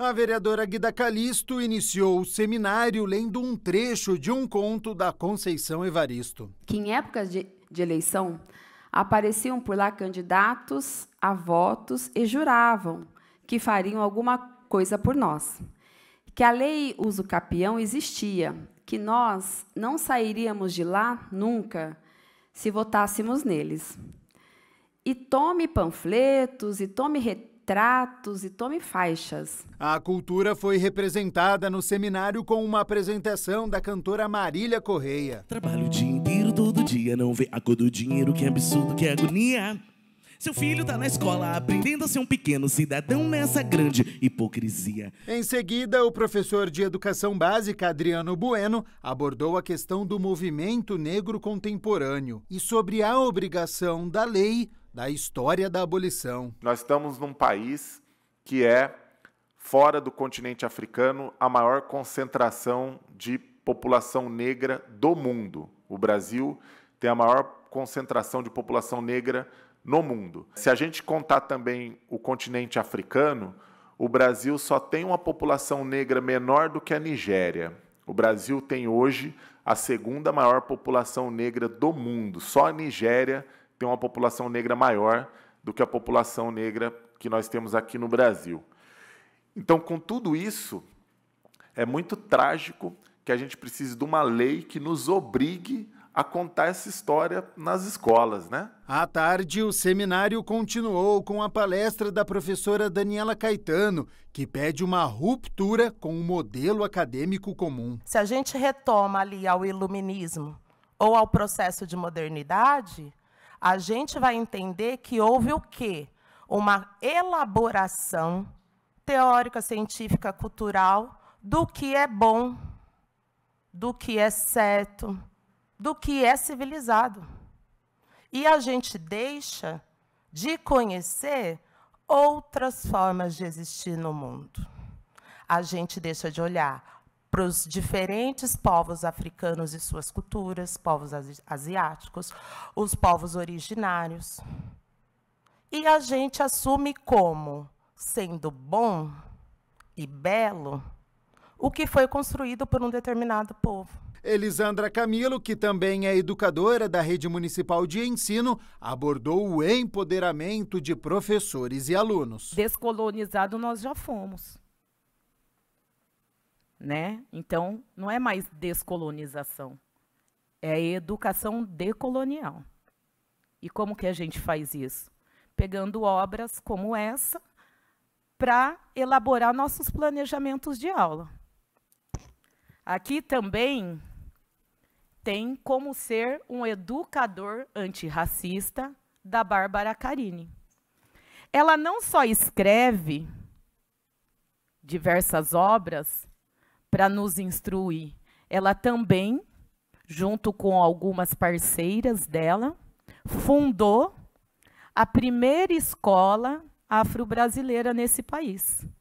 A vereadora Guida Calisto iniciou o seminário lendo um trecho de um conto da Conceição Evaristo. Que em épocas de, de eleição apareciam por lá candidatos a votos e juravam que fariam alguma coisa por nós. Que a lei uso capião existia, que nós não sairíamos de lá nunca se votássemos neles. E tome panfletos, e tome retalhos retratos e tome faixas. A cultura foi representada no seminário com uma apresentação da cantora Marília Correia. Trabalho o dia inteiro, todo dia, não vê a cor do dinheiro, que absurdo, que agonia. Seu filho tá na escola aprendendo a ser um pequeno cidadão nessa grande hipocrisia. Em seguida, o professor de educação básica Adriano Bueno abordou a questão do movimento negro contemporâneo e sobre a obrigação da lei da história da abolição. Nós estamos num país que é fora do continente africano a maior concentração de população negra do mundo. O Brasil tem a maior concentração de população negra do no mundo. Se a gente contar também o continente africano, o Brasil só tem uma população negra menor do que a Nigéria. O Brasil tem hoje a segunda maior população negra do mundo. Só a Nigéria tem uma população negra maior do que a população negra que nós temos aqui no Brasil. Então, com tudo isso, é muito trágico que a gente precise de uma lei que nos obrigue a contar essa história nas escolas, né? À tarde, o seminário continuou com a palestra da professora Daniela Caetano, que pede uma ruptura com o modelo acadêmico comum. Se a gente retoma ali ao iluminismo ou ao processo de modernidade, a gente vai entender que houve o quê? Uma elaboração teórica, científica, cultural do que é bom, do que é certo, do que é civilizado. E a gente deixa de conhecer outras formas de existir no mundo. A gente deixa de olhar para os diferentes povos africanos e suas culturas, povos asiáticos, os povos originários. E a gente assume como sendo bom e belo o que foi construído por um determinado povo. Elisandra Camilo, que também é educadora da Rede Municipal de Ensino, abordou o empoderamento de professores e alunos. Descolonizado nós já fomos. Né? Então, não é mais descolonização. É educação decolonial. E como que a gente faz isso? Pegando obras como essa para elaborar nossos planejamentos de aula. Aqui também tem como ser um educador antirracista da Bárbara Carini. Ela não só escreve diversas obras para nos instruir, ela também, junto com algumas parceiras dela, fundou a primeira escola afro-brasileira nesse país.